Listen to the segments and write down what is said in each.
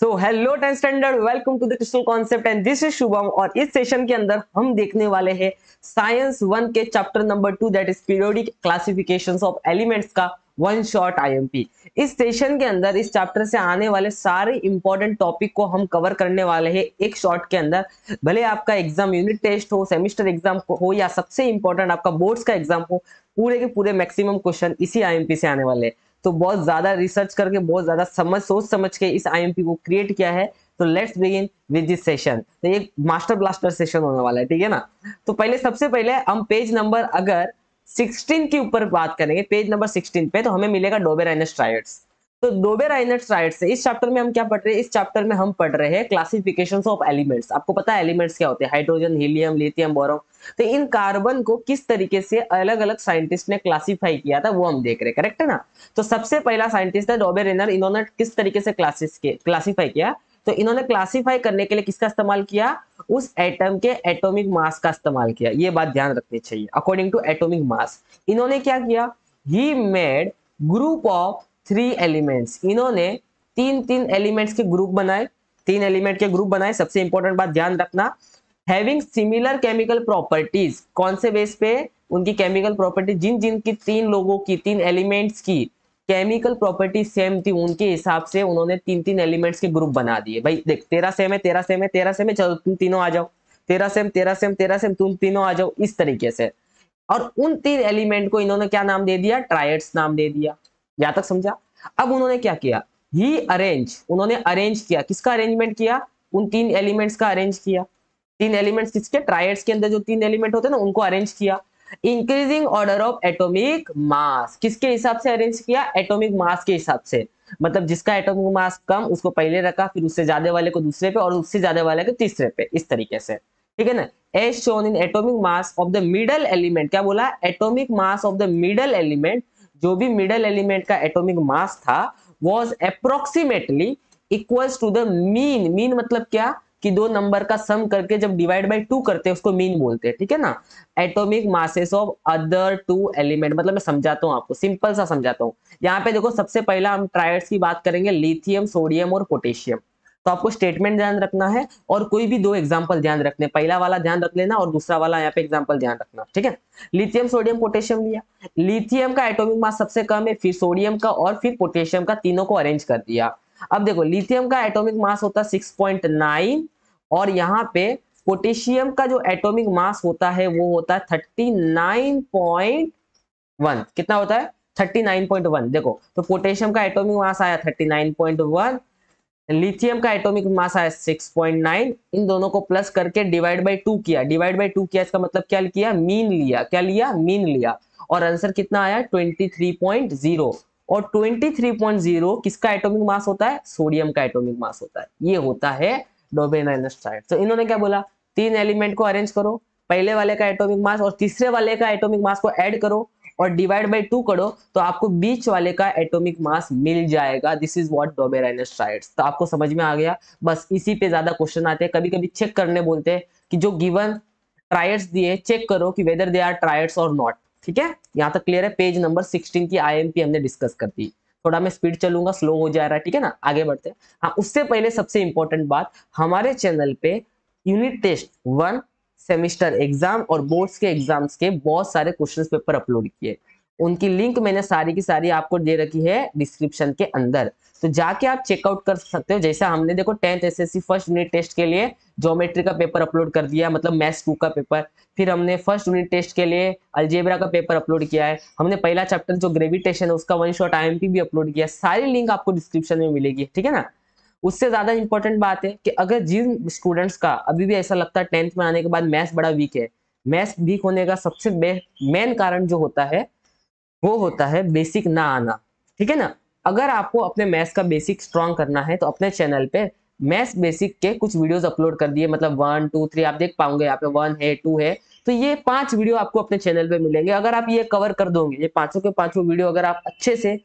so hello tenth standard welcome to the Crystal Concept and this is Shubham और इस session के अंदर हम देखने वाले हैं साइंस वन के chapter number two that is periodic classification of elements का वन शॉट आईएमपी इस सेशन के अंदर इस चैप्टर से आने वाले सारे इंपॉर्टेंट टॉपिक को हम कवर करने वाले हैं एक शॉट के अंदर भले आपका एग्जाम यूनिट टेस्ट हो सेमिस्टर एग्जाम हो या सबसे इंपॉर्टेंट आपका बोर्ड्स का एग्जाम हो पूरे के पूरे मैक्सिमम क्वेश्चन इसी आईएमपी से आने वाले हैं तो बहुत ज़्यादा रिसर्च करके बहुत ज़्यादा समझ सोच समझ के इस आई को क्रिएट किया है तो let's begin with this session तो ये मास्टर ब्लास्टर सेशन होने वाला है ठीक है ना तो पहले सबसे पहले हम पेज नंबर अगर 16 के ऊपर बात करेंगे पेज नंबर 16 पे तो हमें मिलेगा डोबेराइनस ट्रायड्स तो डोबे राइनट्स राइट से इस चैप्टर में हम क्या पढ़ रहे हैं इस चैप्टर में हम पढ़ रहे हैं क्लासिफिकेशन ऑफ एलिमेंट्स आपको पता है एलिमेंट्स क्या होते हैं हाइड्रोजन हीलियम लिथियम बोरोन तो इन कार्बन को किस तरीके से अलग अलग साइंटिस्ट ने क्लासिफाई किया था वो हम देख रहे हैं करेक्ट है ना तो सबसे पहला साइंटिस्ट था डोबे रेनर इन्होंने किस तरीके से क्लासिफाई किया तो इन्होंने क्लासिफाई करने के लिए किसका इस्तेमाल किया उस एटम के एटोमिक मास का इस्तेमाल किया ये बात ध्यान रखनी चाहिए अकॉर्डिंग टू एटोमिक मास इन्होंने क्या किया he made group of three elements इन्होंने तीन तीन एलिमेंट्स के ग्रुप बनाए तीन एलिमेंट के ग्रुप बनाए सबसे इंपॉर्टेंट बात ध्यान रखना हैविंग सिमिलर केमिकल प्रॉपर्टीज कौन से बेस पे उनकी केमिकल प्रॉपर्टी जिन जिन की तीन लोगों की तीन एलिमेंट्स की केमिकल प्रॉपर्टी सेम थी उनके हिसाब से उन्होंने तीन तीन एलिमेंट्स के ग्रुप बना दिए भाई देख तेरह सेम है तेरह सेम है तेरह सेम है चलो तुम तीनों आ जाओ तेरह सेम तेरह सेम तेरह सेम तुम तीनों आ जाओ इस तरीके से और उन तीन एलिमेंट को इन्होंने क्या नाम दे दिया ट्रायड्स नाम दे दिया यहां तक समझा अब उन्होंने क्या किया ही अरेंज उन्होंने अरेंज किया किसका अरेंजमेंट किया उन तीन एलिमेंट्स का अरेंज किया तीन एलिमेंट्स किसके ट्रायड्स के अंदर जो तीन एलिमेंट होते हैं ना उनको अरेंज किया increasing order of atomic mass किसके हिसाब से अरेंज किया एटोमिक मास के हिसाब से मतलब जिसका एटोमिक मास कम उसको पहले रखा फिर उससे ज्यादा वाले को दूसरे पे और उससे ज्यादा वाले को तीसरे पे इस तरीके से ठीक है ना as shown in atomic mass of the middle element क्या बोला atomic mass of the middle element जो भी मिडल एलिमेंट का एटॉमिक मास था was approximately equals to the mean mean मतलब क्या कि दो नंबर का सम करके जब डिवाइड बाय टू करते हैं उसको मीन बोलते हैं ठीक है ना atomic masses of other two element मतलब मैं समझाता हूँ आपको सिंपल सा समझाता हूँ यहाँ पे देखो सबसे पहला हम ट्रायड्स की बात करेंगे लिथियम सोडियम और पोटेशियम तो आपको स्टेटमेंट ध्यान रखना है और कोई भी दो एग्जाम्पल ध्यान रखने पहला वाला ध्यान रख लेना और दूसरा वाला यहाँ पे एग्जाम्पल ध्यान रखना ठीक है लिथियम सोडियम पोटेशियम लिया लिथियम का एटोमिक मास सबसे कम है फिर सोडियम का और फिर पोटेशियम का तीनों को अरेंज कर दिया अब देखो लिथियम का एटोमिक मास होता है सिक्स पॉइंट नाइन और यहाँ पे पोटेशियम का जो एटॉमिक मास होता है वो होता है थर्टी नाइन पॉइंट वन कितना होता है थर्टी नाइन पॉइंट वन देखो तो पोटेशियम का एटॉमिक मास आया thirty nine point one lithium का एटॉमिक मास आया 6.9 इन दोनों को प्लस करके डिवाइड बाय टू किया डिवाइड बाय टू किया इसका मतलब क्या किया मीन लिया क्या लिया मीन लिया और आंसर कितना आया 23.0 और 23.0 किसका एटॉमिक मास होता है सोडियम का एटॉमिक मास होता है ये होता है डोबेनाइनस्टाइड तो इन्होंने क्या बोला तीन एलिमेंट को अरेंज करो पहले वाले का एटोमिक मास और तीसरे वाले का एटोमिक मास को एड करो और डिवाइड बाई टू करो तो आपको बीच वाले का एटोमिक मास मिल जाएगा this is what Dobereiner's triads तो आपको समझ में आ गया बस इसी पे ज्यादा क्वेश्चन आते हैं कभी कभी चेक करने बोलते हैं कि जो गिवन ट्रायड्स दिए चेक करो कि वेदर दे आर ट्रायड्स और नॉट ठीक है यहाँ तक क्लियर है पेज नंबर सिक्सटीन की आईएमपी हमने डिस्कस कर दी थोड़ा मैं स्पीड चलूंगा स्लो हो जा रहा है ठीक है ना आगे बढ़ते हैं हाँ उससे पहले सबसे इंपॉर्टेंट बात हमारे चैनल पे unit test one semester exam और बोर्ड्स के एग्जाम्स के बहुत सारे क्वेश्चन पेपर अपलोड किए उनकी लिंक मैंने सारी की सारी आपको दे रखी है डिस्क्रिप्शन के अंदर तो जाके आप चेकआउट कर सकते हो जैसा हमने देखो tenth SSC first unit test के लिए ज्योमेट्री का पेपर अपलोड कर दिया मतलब मैथ्स टू का पेपर फिर हमने फर्स्ट यूनिट टेस्ट के लिए अल्जेब्रा का पेपर अपलोड किया है हमने पहला चैप्टर जो ग्रेविटेशन है उसका वन शॉट आई भी अपलोड किया सारी लिंक आपको डिस्क्रिप्शन में मिलेगी ठीक है ना उससे ज़्यादा इंपॉर्टेंट बात है कि अगर जिन स्टूडेंट्स का अभी भी ऐसा लगता है टेंथ में आने के बाद मैथ्स बड़ा वीक है मैथ्स वीक होने का सबसे मेन कारण जो होता है वो होता है बेसिक ना आना ठीक है ना अगर आपको अपने मैथ्स का बेसिक स्ट्रांग करना है तो अपने चैनल पे मैथ्स बेसिक के कुछ वीडियोस अपलोड कर दिए मतलब वन टू थ्री आप देख पाओगे यहाँ पे वन है टू है तो ये पांच वीडियो आपको अपने चैनल पे मिलेंगे अगर आप ये कवर कर दोगे ये पांचों के पांचों वीडियो अगर आप अच्छे से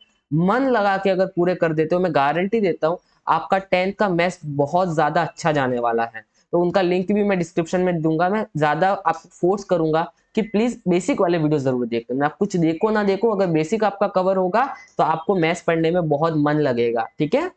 मन लगा के अगर पूरे कर देते हो मैं गारंटी देता हूँ आपका टेंथ का मैथ्स बहुत ज़्यादा अच्छा जाने वाला है तो उनका लिंक भी मैं डिस्क्रिप्शन में दूंगा मैं ज़्यादा आपको फोर्स करूंगा कि प्लीज़ बेसिक वाले वीडियो ज़रूर देख लेना आप कुछ देखो ना देखो अगर बेसिक आपका कवर होगा तो आपको मैथ्स पढ़ने में बहुत मन लगेगा ठीक है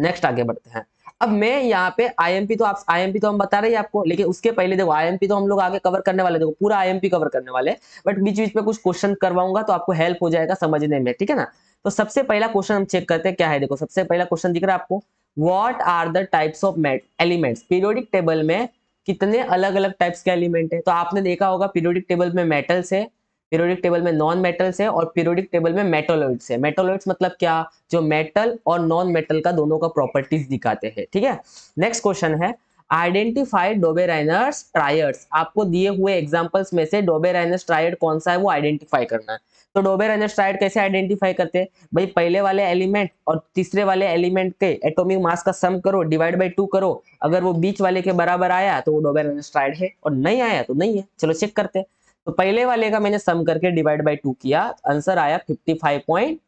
नेक्स्ट आगे बढ़ते हैं अब मैं यहाँ पे आईएमपी तो आप आईएमपी तो हम बता रहे हैं आपको लेकिन उसके पहले देखो आईएमपी तो हम लोग आगे कवर करने वाले देखो पूरा आईएमपी कवर करने वाले बट बीच बीच में कुछ क्वेश्चन करवाऊंगा तो आपको हेल्प हो जाएगा समझने में ठीक है ना तो सबसे पहला क्वेश्चन हम चेक करते हैं क्या है देखो सबसे पहला क्वेश्चन दिख रहा है आपको what are the types of elements periodic table में कितने अलग अलग टाइप्स के एलिमेंट है तो आपने देखा होगा पीरियोडिक टेबल में मेटल्स है पीरियोडिक टेबल में नॉन मेटल्स है और पीरियोडिक टेबल में मेटोलॉइड्स है मेटोलॉइड्स मतलब क्या जो मेटल और नॉन मेटल का दोनों का प्रॉपर्टीज दिखाते हैं ठीक है नेक्स्ट क्वेश्चन है आइडेंटिफाई डोबेराइनर्स ट्रायर्स आपको दिए हुए एग्जांपल्स में से डोबेराइनर्स ट्रायर्ड कौन सा है वो आइडेंटिफाई करना है तो डोबे डोबेर एनेस्टाइड कैसे आइडेंटिफाई करते हैं भाई पहले वाले एलिमेंट और तीसरे वाले एलिमेंट के एटोमिक मास का सम करो डिवाइड बाई टू करो अगर वो बीच वाले के बराबर आया तो वो डोबे डोबेर एनेस्टाइड है और नहीं आया तो नहीं है चलो चेक करते हैं तो पहले वाले का मैंने सम करके डिवाइड बाई टू किया आंसर आया फिफ्टी फाइव पॉइंट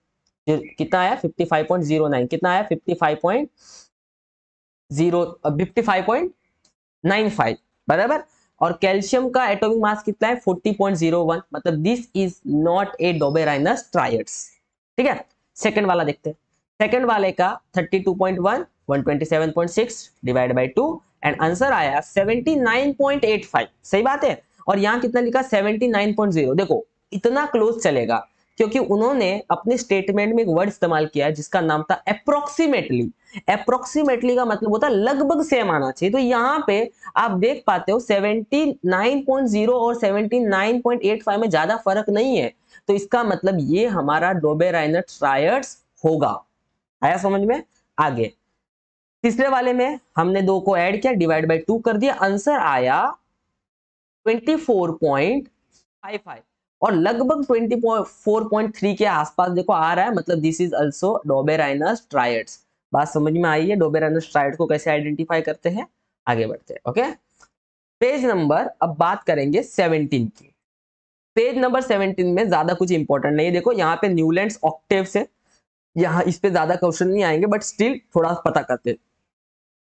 कितना आया fifty five point zero nine कितना आया fifty five point zero fifty five point nine five बराबर और कैल्शियम का एटॉमिक मास कितना है 40.01 मतलब this is not a Dobereiner's triads ठीक है सेकंड वाला देखते हैं सेकंड वाले का 32.1 127.6 डिवाइड बाय 2 एंड आंसर आया 79.85 सही बात है और यहाँ कितना लिखा 79.0 देखो इतना क्लोज चलेगा क्योंकि उन्होंने अपने स्टेटमेंट में एक वर्ड इस्तेमाल किया जिसका नाम था अप्रोक्सीमेटली अप्रोक्सीमेटली का मतलब होता है लगभग सेम आना चाहिए तो यहाँ पे आप देख पाते हो 79.0 और 79.85 में ज्यादा फर्क नहीं है तो इसका मतलब ये हमारा डोबे ट्रायर्स होगा आया समझ में आगे तीसरे वाले में हमने दो को ऐड किया डिवाइड बाई टू कर दिया आंसर आया ट्वेंटी और लगभग 24.3 के आसपास देखो आ रहा है मतलब this is also Dobereiner's triads बात समझ में आई है डोबेराइनस ट्रायड को कैसे आइडेंटिफाई करते हैं आगे बढ़ते हैं ओके पेज नंबर अब बात करेंगे 17 की पेज नंबर 17 में ज्यादा कुछ इंपॉर्टेंट नहीं है देखो यहाँ पे न्यूलैंड ऑक्टेव से यहाँ इस पे ज्यादा क्वेश्चन नहीं आएंगे बट स्टिल थोड़ा पता करते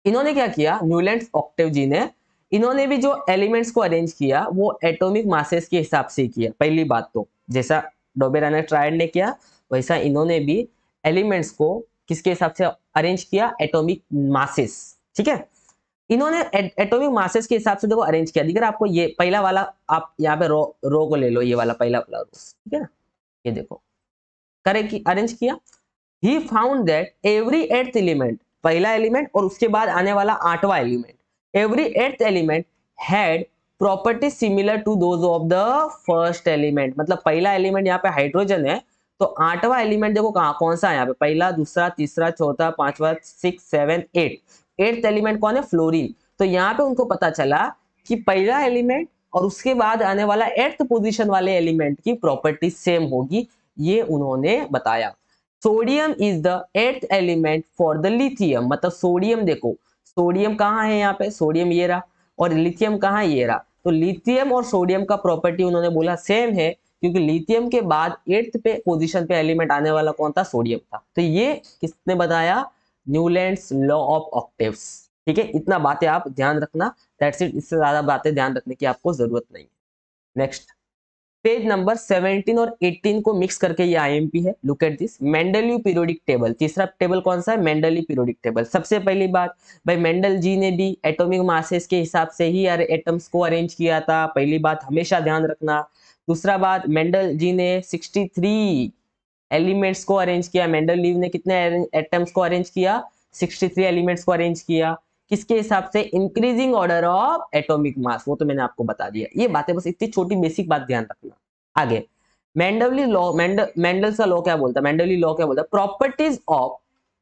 इन्होंने क्या किया न्यूलैंड ऑक्टेव जी ने इन्होंने भी जो एलिमेंट्स को अरेंज किया वो एटॉमिक मासेस के हिसाब से किया पहली बात तो जैसा डोबेराना ट्रायड ने किया वैसा इन्होंने भी एलिमेंट्स को किसके हिसाब से अरेंज किया एटॉमिक मासेस ठीक है इन्होंने एटॉमिक मासेस के हिसाब से देखो अरेंज किया दिख रहा आपको ये पहला वाला आप यहाँ पे रो रो को ले लो ये वाला पहला वाला रो ठीक है ना ये देखो करे कि अरेंज किया he found that every eighth element पहला एलिमेंट और उसके बाद आने वाला आठवां element every eighth element had property similar to those of the first element मतलब पहला element यहाँ पे hydrogen है तो आठवां element देखो कहा कौन सा है यहाँ पे पहला दूसरा तीसरा चौथा पांचवा six seven eight eighth element कौन है फ्लोरीन तो यहाँ पे उनको पता चला कि पहला एलिमेंट और उसके बाद आने वाला एट्थ पोजीशन वाले एलिमेंट की प्रॉपर्टी सेम होगी ये उन्होंने बताया sodium is the eighth element for the lithium मतलब सोडियम देखो सोडियम कहाँ है यहाँ पे सोडियम ये रहा और लिथियम कहाँ ये रहा तो लिथियम और सोडियम का प्रॉपर्टी उन्होंने बोला सेम है क्योंकि लिथियम के बाद एट्थ पे पोजीशन पे एलिमेंट आने वाला कौन था सोडियम था तो ये किसने बताया न्यूलैंड लॉ ऑफ ऑक्टिव ठीक है इतना बातें आप ध्यान रखना दैट्स इट इससे ज्यादा बातें ध्यान रखने की आपको जरूरत नहीं है नेक्स्ट पेज नंबर 17 और 18 को मिक्स करके ये आईएमपी है look at this Mendeleev periodic table तीसरा टेबल कौन सा है मेंडल्यू पीरियोडिक टेबल सबसे पहली बात भाई मेंडल जी ने भी एटॉमिक मासेस के हिसाब से ही अरे एटम्स को अरेंज किया था पहली बात हमेशा ध्यान रखना दूसरा बात मेंडल जी ने 63 एलिमेंट्स को अरेंज किया मेंडल लीव ने कितने एटम्स को अरेंज किया 63 एलिमेंट्स को अरेंज किया किसके हिसाब से increasing order of atomic mass वो तो मैंने आपको बता दिया ये बातें बस इतनी छोटी बेसिक बात ध्यान रखना आगे मैंडवली लॉ मैंडल का लॉ क्या बोलता है मैंडवली लॉ क्या बोलता है properties of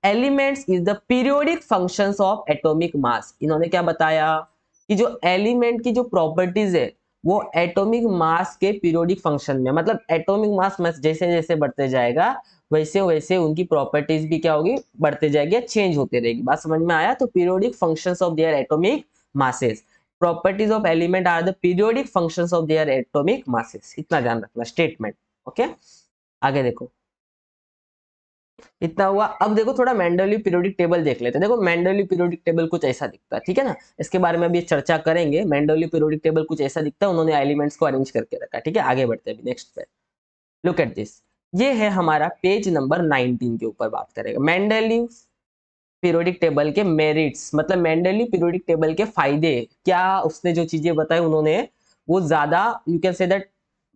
elements is the periodic function of atomic mass इन्होंने क्या बताया कि जो एलिमेंट की जो प्रॉपर्टीज है वो एटॉमिक मास के पीरियोडिक फंक्शन में मतलब एटॉमिक मास जैसे जैसे बढ़ते जाएगा वैसे वैसे उनकी प्रॉपर्टीज भी क्या होगी बढ़ते जाएगी चेंज होते रहेगी बात समझ में आया तो periodic functions of their atomic masses properties of element are the periodic functions of their atomic masses इतना ध्यान रखना स्टेटमेंट ओके आगे देखो इतना हुआ अब देखो थोड़ा मैंडली पीरियोडिक टेबल देख लेते हैं देखो मैंडली पीरियोडिक टेबल कुछ ऐसा दिखता है ठीक है ना इसके बारे में अभी चर्चा करेंगे मैंडली पीरियोडिक टेबल कुछ ऐसा दिखता है उन्होंने एलिमेंट्स को अरेंज करके रखा ठीक है आगे बढ़ते हैं नेक्स्ट पे लुक एट दिस ये है हमारा पेज नंबर 19 के ऊपर बात करेगा मैंडेलिव पीरियोडिक टेबल के मेरिट्स मतलब मैंडेली पीरियोडिक टेबल के फायदे क्या उसने जो चीजें बताई उन्होंने वो ज्यादा यू कैन से दैट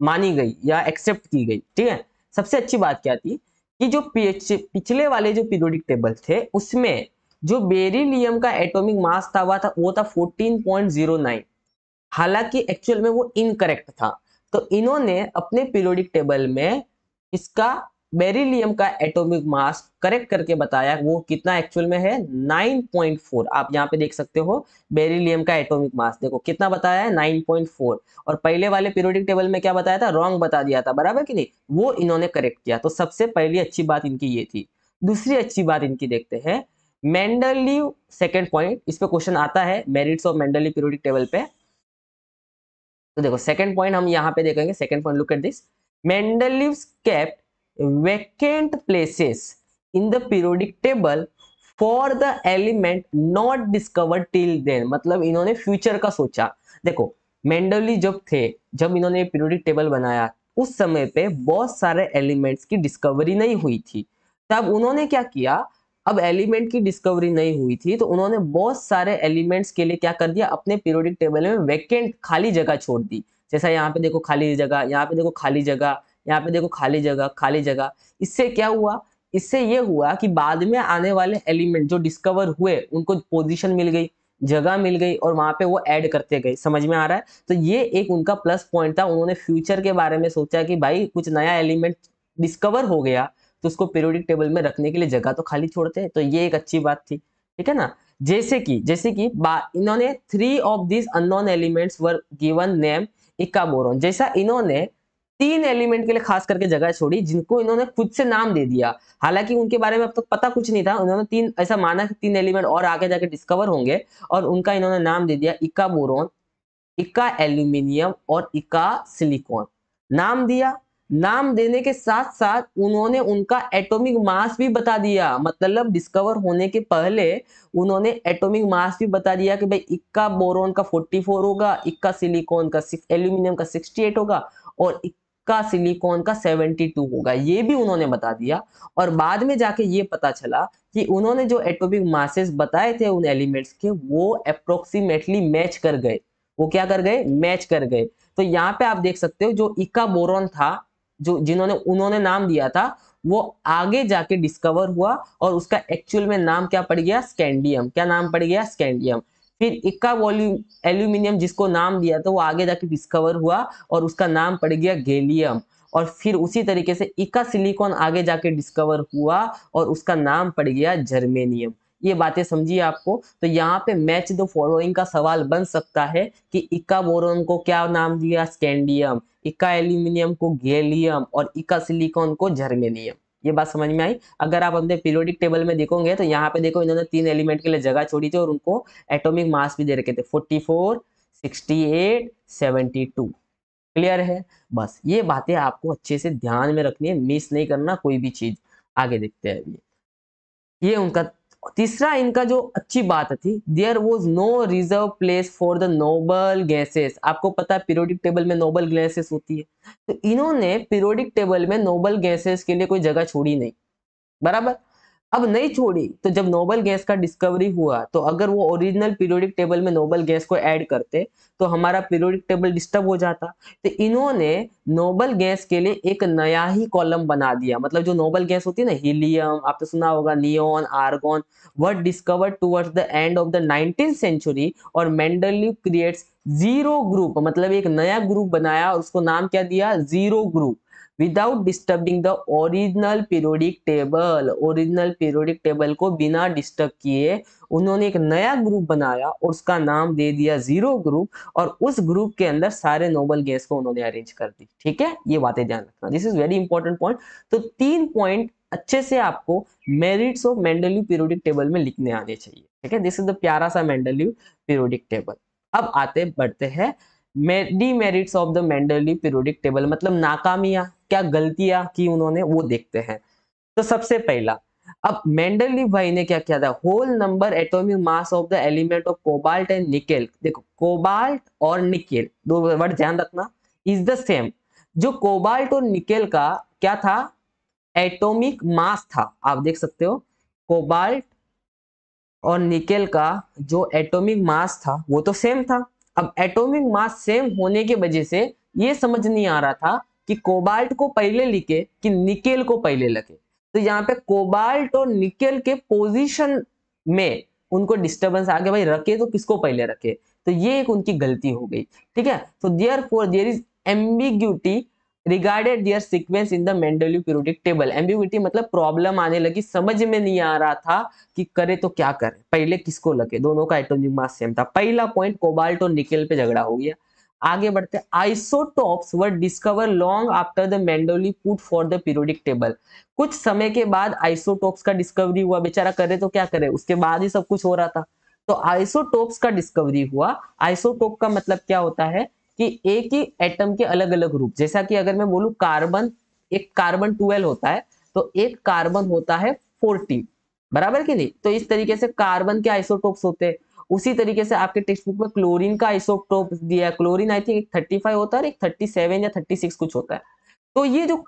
मानी गई या एक्सेप्ट की गई ठीक है सबसे अच्छी बात क्या थी कि जो पिछले वाले जो पीरियोडिक टेबल थे उसमें जो बेरिलियम का एटॉमिक मास था हुआ था वो था 14.09 हालांकि एक्चुअल में वो इनकरेक्ट था तो इन्होंने अपने पीरियोडिक टेबल में इसका बेरिलियम का एटॉमिक मास करेक्ट करके बताया वो कितना एक्चुअल में है 9.4 आप यहाँ पे देख सकते हो बेरिलियम का एटॉमिक मास देखो कितना बताया है 9.4 और पहले वाले पीरियोडिक टेबल में क्या बताया था रॉन्ग बता दिया था बराबर कि नहीं वो इन्होंने करेक्ट किया तो सबसे पहली अच्छी बात इनकी ये थी दूसरी अच्छी बात इनकी देखते हैं मैंडली सेकेंड पॉइंट इस पर क्वेश्चन आता है merits of Mendeleev periodic table पे तो देखो सेकेंड पॉइंट हम यहाँ पे देखेंगे second point look at this Mendeleev kept vacant places in the periodic table for the element not discovered till then मतलब इन्होंने फ्यूचर का सोचा देखो मेंडली जब थे जब इन्होंने पीरियोडिक टेबल बनाया उस समय पे बहुत सारे एलिमेंट्स की डिस्कवरी नहीं हुई थी तब उन्होंने क्या किया अब एलिमेंट की डिस्कवरी नहीं हुई थी तो उन्होंने बहुत सारे एलिमेंट्स के लिए क्या कर दिया अपने पीरियोडिक टेबल में वैकेंट खाली जगह छोड़ दी जैसा यहाँ पे देखो खाली जगह यहाँ पे देखो खाली जगह यहाँ पे देखो खाली जगह खाली जगह इससे क्या हुआ इससे ये हुआ कि बाद में आने वाले एलिमेंट जो डिस्कवर हुए उनको पोजिशन मिल गई जगह मिल गई और वहां पे वो ऐड करते गए समझ में आ रहा है तो ये एक उनका प्लस पॉइंट था उन्होंने फ्यूचर के बारे में सोचा कि भाई कुछ नया एलिमेंट डिस्कवर हो गया तो उसको पीरियोडिक टेबल में रखने के लिए जगह तो खाली छोड़ते हैं तो ये एक अच्छी बात थी ठीक है ना जैसे कि जैसे कि इन्होंने three of this unknown elements were given name इक्का बोरोन जैसा इन्होंने तीन एलिमेंट के लिए खास करके जगह छोड़ी जिनको इन्होंने खुद से नाम दे दिया हालांकि उनके बारे में अब तक तो पता कुछ नहीं था उन्होंने तीन ऐसा माना कि तीन एलिमेंट और आगे जाके डिस्कवर होंगे और उनका इन्होंने नाम दे दिया इक्का बोरोन इक्का एल्यूमिनियम और इक्का सिलिकॉन नाम दिया नाम देने के साथ साथ उन्होंने उनका एटॉमिक मास भी बता दिया मतलब डिस्कवर होने के पहले उन्होंने एटॉमिक मास भी बता दिया कि भाई इक्का बोरोन का 44 होगा इक्का सिलिकॉन का एल्यूमिनियम का 68 होगा और इक्का सिलिकॉन का 72 होगा ये भी उन्होंने बता दिया और बाद में जाके ये पता चला कि उन्होंने जो एटोमिक मासेस बताए थे उन एलिमेंट्स के वो अप्रोक्सीमेटली मैच कर गए वो क्या कर गए मैच कर गए तो यहाँ पे आप देख सकते हो जो इक्का बोरोन था जो जिन्होंने उन्होंने नाम दिया था वो आगे जाके डिस्कवर हुआ और उसका एक्चुअल में नाम क्या पड़ गया स्कैंडियम क्या नाम पड़ गया स्कैंडियम फिर इक्का वॉल्यूम एल्यूमिनियम जिसको नाम दिया था वो आगे जाके डिस्कवर हुआ और उसका नाम पड़ गया गेलियम और फिर उसी तरीके से इक्का सिलिकॉन आगे जाके डिस्कवर हुआ और उसका नाम पड़ गया जर्मेनियम ये बातें समझिए आपको तो यहाँ पे मैच द फॉलोइंग का सवाल बन सकता है कि इक्का बोरोन को क्या नाम दिया स्कैंडियम इका एल्यूमिनियम को गैलियम और इका सिलिकॉन को जर्मेनियम ये बात समझ में आई अगर आप अपने पीरियोडिक टेबल में देखोगे तो यहाँ पे देखो इन्होंने तीन एलिमेंट के लिए जगह छोड़ी थी और उनको एटोमिक मास भी दे रखे थे 44, 68, 72 क्लियर है बस ये बातें आपको अच्छे से ध्यान में रखनी है मिस नहीं करना कोई भी चीज आगे देखते हैं ये उनका तीसरा इनका जो अच्छी बात थी there was no reserve place for the noble gases आपको पता है पीरियोडिक टेबल में नोबल गैसेस होती है तो इन्होंने पीरियोडिक टेबल में नोबल गैसेस के लिए कोई जगह छोड़ी नहीं बराबर अब नहीं छोड़ी तो जब नोबल गैस का डिस्कवरी हुआ तो अगर वो ओरिजिनल पीरियोडिक टेबल में नोबल गैस को ऐड करते तो हमारा पीरियोडिक टेबल डिस्टर्ब हो जाता तो इन्होंने नोबल गैस के लिए एक नया ही कॉलम बना दिया मतलब जो नोबल गैस होती है ना हीलियम आपने तो सुना होगा neon argon were discover towards the end of the nineteen century और मेंडली क्रिएट्स जीरो ग्रुप मतलब एक नया ग्रुप बनाया और उसको नाम क्या दिया zero group without disturbing the original periodic table original periodic table को बिना डिस्टर्ब किए उन्होंने एक नया ग्रुप बनाया और उसका नाम दे दिया जीरो ग्रुप और उस ग्रुप के अंदर सारे नोबल गैस को उन्होंने अरेंज कर दी ठीक है ये बातें ध्यान रखना this is very important point तो तीन पॉइंट अच्छे से आपको merits of Mendeleev periodic table में लिखने आने चाहिए ठीक है दिस इज द प्यारा सा मैंडल्यू पीरियोडिक टेबल अब आते बढ़ते हैं demerits of the Mendeleev periodic table मतलब नाकामिया क्या गलतियां की उन्होंने वो देखते हैं तो सबसे पहला अब मेंडली भाई ने क्या किया था whole number atomic mass of the element of cobalt and nickel देखो कोबाल्ट और निकेल दो वर्ड ध्यान रखना इज द सेम जो कोबाल्ट और निकेल का क्या था एटोमिक मास था आप देख सकते हो कोबाल्ट और निकेल का जो एटोमिक मास था वो तो सेम था अब एटॉमिक मास सेम होने के वजह से ये समझ नहीं आ रहा था कि कोबाल्ट को पहले लिखे कि निकेल को पहले लगे तो यहाँ पे कोबाल्ट और निकेल के पोजीशन में उनको डिस्टर्बेंस आ गया भाई रखे तो किसको पहले रखे तो ये एक उनकी गलती हो गई ठीक है तो therefore there is ambiguity regarded their sequence in the Mendeleev periodic table ambiguity मतलब प्रॉब्लम आने लगी समझ में नहीं आ रहा था कि करे तो क्या करे पहले किसको लगे दोनों का एटोमिक मास सेम था पहला पॉइंट कोबाल्ट और निकेल पे झगड़ा हो गया आगे बढ़ते isotopes were discover long after the Mendeleev put for the periodic table कुछ समय के बाद आइसोटॉप्स का डिस्कवरी हुआ बेचारा करे तो क्या करे उसके बाद ही सब कुछ हो रहा था तो आइसोटॉप्स का डिस्कवरी हुआ आइसोटोप का मतलब क्या होता है कि एक ही एटम के अलग अलग रूप जैसा कि अगर मैं बोलू कार्बन एक कार्बन ट्वेल्व होता है तो एक कार्बन होता है फोर्टीन बराबर कि नहीं तो इस तरीके से कार्बन के आइसोटोप्स होते हैं उसी तरीके से आपके टेक्स्ट बुक में क्लोरीन का आइसोटोप दिया है क्लोरीन आई थिंक एक थर्टी फाइव होता है एक थर्टी सेवन या थर्टी सिक्स कुछ होता है तो ये जो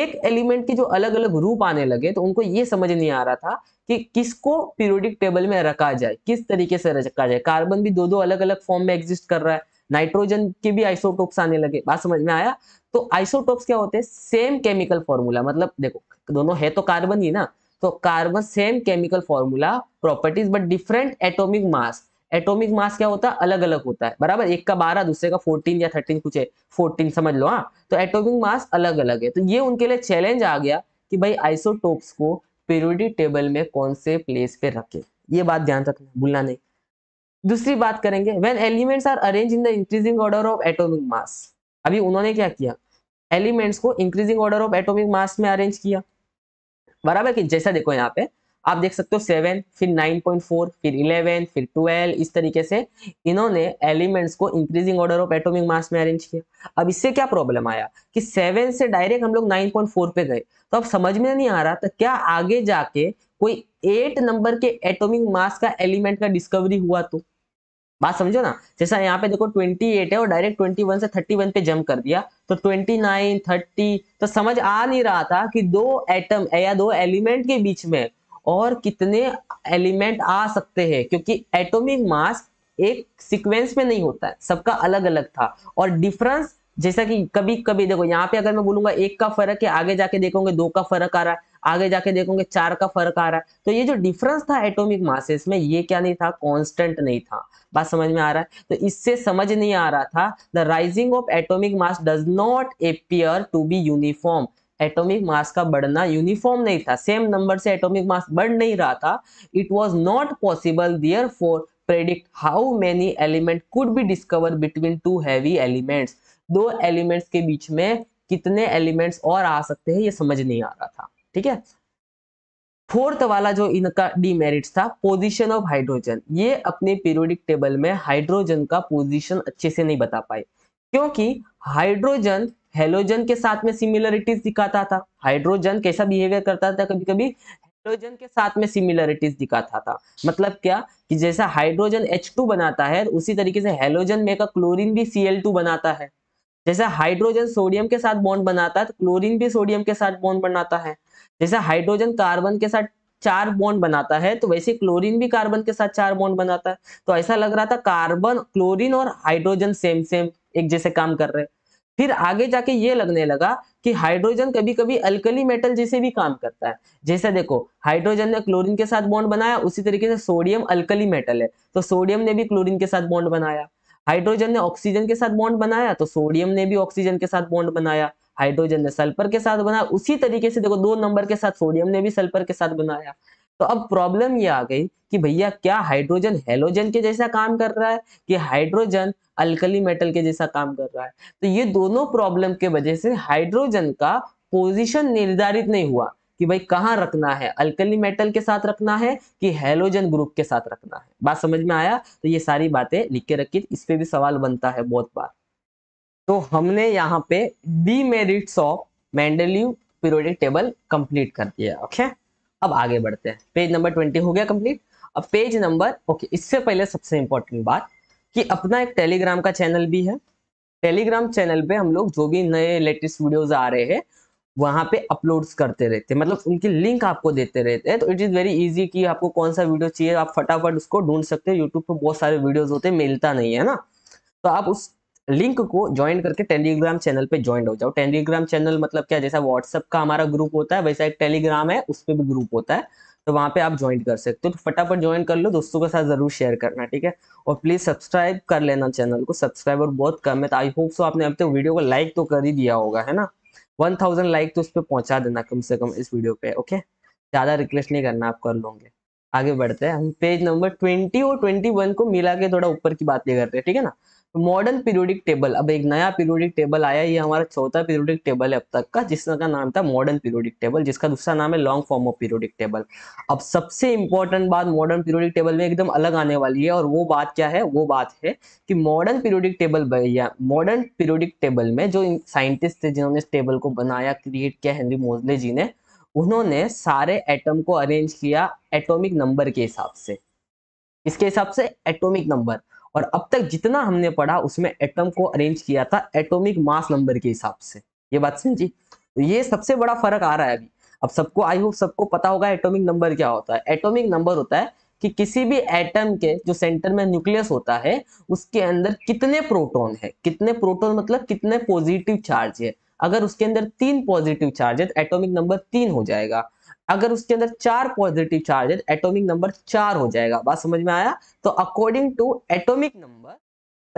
एक एलिमेंट के जो अलग अलग रूप आने लगे तो उनको ये समझ नहीं आ रहा था कि किसको पीरियोडिक टेबल में रखा जाए किस तरीके से रखा जाए कार्बन भी दो दो अलग अलग फॉर्म में एग्जिस्ट कर रहा है नाइट्रोजन के भी आइसोटोप्स आने लगे बात समझ में आया तो आइसोटोप्स क्या होते हैं सेम केमिकल फॉर्मूला मतलब देखो दोनों है तो कार्बन ही ना तो carbon same chemical formula properties but different atomic mass atomic mass क्या होता है अलग अलग होता है बराबर एक का बारह दूसरे का फोर्टीन या थर्टीन कुछ है फोर्टीन समझ लो हाँ तो एटॉमिक मास अलग अलग है तो ये उनके लिए चैलेंज आ गया कि भाई आइसोटोप्स को पीरियोडिक टेबल में कौन से प्लेस पे रखे ये बात ध्यान रखना भूलना नहीं दूसरी बात करेंगे when elements are arrange in the increasing order of atomic mass अभी उन्होंने क्या किया एलिमेंट्स को increasing order of atomic mass में अरेंज किया बराबर कि जैसा देखो यहाँ पे आप देख सकते हो सेवन फिर नाइन पॉइंट फोर फिर इलेवन फिर ट्वेल्व इस तरीके से इन्होंने एलिमेंट्स को increasing order of atomic mass में अरेंज किया अब इससे क्या प्रॉब्लम आया कि सेवन से डायरेक्ट हम लोग नाइन पॉइंट फोर पे गए तो अब समझ में नहीं आ रहा तो क्या आगे जाके कोई एट नंबर के एटोमिक मास का एलिमेंट का डिस्कवरी हुआ तो बात समझो ना जैसा यहाँ पे देखो 28 है और डायरेक्ट 21 से 31 पे जंप कर दिया तो 29, 30 तो समझ आ नहीं रहा था कि दो एटम या दो एलिमेंट के बीच में और कितने एलिमेंट आ सकते हैं क्योंकि एटॉमिक मास एक सीक्वेंस में नहीं होता है सबका अलग अलग था और डिफरेंस जैसा कि कभी कभी देखो यहाँ पे अगर मैं बोलूंगा एक का फर्क है आगे जाके देखोगे दो का फर्क आ रहा है आगे जाके देखोगे चार का फर्क आ रहा है तो ये जो डिफरेंस था एटोमिक मासेस में ये क्या नहीं था कॉन्स्टेंट नहीं था बात समझ में आ रहा है तो इससे समझ नहीं आ रहा था the rising of atomic mass does not appear to be uniform atomic mass का बढ़ना यूनिफॉर्म नहीं था सेम नंबर से एटॉमिक मास बढ़ नहीं रहा था it was not possible therefore predict how many element could be discover between two heavy elements दो एलिमेंट्स के बीच में कितने एलिमेंट्स और आ सकते हैं ये समझ नहीं आ रहा था ठीक है फोर्थ वाला जो इनका डीमेरिट्स था पोजीशन ऑफ हाइड्रोजन ये अपने पीरियोडिक टेबल में हाइड्रोजन का पोजीशन अच्छे से नहीं बता पाए क्योंकि हाइड्रोजन हेलोजन के साथ में सिमिलरिटीज दिखाता था हाइड्रोजन कैसा बिहेवियर करता था कभी कभी हेलोजन के साथ में सिमिलरिटीज दिखाता था मतलब क्या कि जैसा हाइड्रोजन एच बनाता है उसी तरीके से हेलोजन में का क्लोरिन भी सी बनाता है जैसा हाइड्रोजन सोडियम के साथ बॉन्ड बनाता है तो क्लोरिन भी सोडियम के साथ बॉन्ड बनाता है जैसे हाइड्रोजन कार्बन के साथ चार बॉन्ड बनाता है तो वैसे क्लोरीन भी कार्बन के साथ चार बॉन्ड बनाता है तो ऐसा लग रहा था कार्बन क्लोरीन और हाइड्रोजन सेम सेम एक जैसे काम कर रहे फिर आगे जाके ये लगने लगा कि हाइड्रोजन कभी कभी अल्कली मेटल जैसे भी काम करता है जैसे देखो हाइड्रोजन ने क्लोरीन के साथ बॉन्ड बनाया उसी तरीके से सोडियम अल्कली मेटल है तो सोडियम ने भी क्लोरीन के साथ बॉन्ड बनाया हाइड्रोजन ने ऑक्सीजन के साथ बॉन्ड बनाया तो सोडियम ने भी ऑक्सीजन के साथ बॉन्ड बनाया हाइड्रोजन ने सल्फर के साथ बनाया उसी तरीके से देखो दो नंबर के साथ सोडियम ने भी सल्फर के साथ बनाया तो अब प्रॉब्लम ये आ गई कि भैया क्या हाइड्रोजन हेलोजन के जैसा काम कर रहा है कि हाइड्रोजन अल्कली मेटल के जैसा काम कर रहा है तो ये दोनों प्रॉब्लम के वजह से हाइड्रोजन का पोजिशन निर्धारित नहीं हुआ कि भाई कहाँ रखना है अल्कली मेटल के साथ रखना है कि हेलोजन ग्रुप के साथ रखना है बात समझ में आया तो ये सारी बातें लिख के रखिए इस पर भी सवाल बनता है बहुत बार तो हमने यहाँ पे demerits of Mendeleev periodic table complete कर दिया ओके अब आगे बढ़ते हैं पेज नंबर ट्वेंटी हो गया कंप्लीट अब पेज नंबर ओके इससे पहले सबसे इंपॉर्टेंट बात कि अपना एक टेलीग्राम का चैनल भी है टेलीग्राम चैनल पे हम लोग जो भी नए लेटेस्ट वीडियोज आ रहे हैं वहां पे अपलोड्स करते रहते हैं मतलब उनकी लिंक आपको देते रहते हैं तो इट इज़ वेरी इजी कि आपको कौन सा वीडियो चाहिए आप फटाफट उसको ढूंढ सकते हैं यूट्यूब पे बहुत सारे वीडियोज होते हैं मिलता नहीं है ना तो आप उस लिंक को ज्वाइन करके टेलीग्राम चैनल पे ज्वाइन हो जाओ टेलीग्राम चैनल मतलब क्या जैसा व्हाट्सअप का हमारा ग्रुप होता है वैसा एक टेलीग्राम है उस पर भी ग्रुप होता है तो वहाँ पे आप ज्वाइन कर सकते हो तो फटाफट ज्वाइन कर लो दोस्तों के साथ जरूर शेयर करना ठीक है और प्लीज सब्सक्राइब कर लेना चैनल को सब्सक्राइबर बहुत कम है तो आई होप सो आपने अब तक तो वीडियो को लाइक तो कर ही दिया होगा है ना वन थाउजेंड लाइक तो उस पर पहुंचा देना कम से कम इस वीडियो पे ओके ज्यादा रिक्वेस्ट नहीं करना आप कर लोगे आगे बढ़ते हैं हम पेज नंबर ट्वेंटी और ट्वेंटी वन को मिला के थोड़ा ऊपर की बात कर करते हैं ठीक है ना मॉडर्न पीरियोडिक टेबल अब एक नया पीरियोडिक टेबल आया ये हमारा चौथा पीरियोडिक टेबल है अब तक का जिसका नाम था मॉडर्न पीरियोडिक टेबल जिसका दूसरा नाम है long form of periodic table अब सबसे इंपॉर्टेंट बात मॉडर्न पीरियोडिक टेबल में एकदम अलग आने वाली है और वो बात क्या है वो बात है कि मॉडर्न पीरियोडिक टेबल भैया मॉडर्न पीरियोडिक टेबल में जो साइंटिस्ट थे जिन्होंने इस टेबल को बनाया क्रिएट किया हेनरी मोजले जी ने उन्होंने सारे एटम को अरेंज किया एटोमिक नंबर के हिसाब से इसके हिसाब से एटॉमिक नंबर और अब तक जितना हमने पढ़ा उसमें एटम को अरेंज किया था एटॉमिक मास नंबर के हिसाब से ये बात समझी तो ये सबसे बड़ा फर्क आ रहा है अभी अब सबको आई होप सबको पता होगा एटॉमिक नंबर क्या होता है एटॉमिक नंबर होता है कि किसी भी एटम के जो सेंटर में न्यूक्लियस होता है उसके अंदर कितने प्रोटोन है कितने प्रोटोन मतलब कितने पॉजिटिव चार्ज है अगर उसके अंदर तीन पॉजिटिव चार्ज है तो एटोमिक नंबर तीन हो जाएगा अगर उसके अंदर चार पॉजिटिव चार्ज है एटोमिक तो नंबर चार हो जाएगा बात समझ में आया तो according to atomic number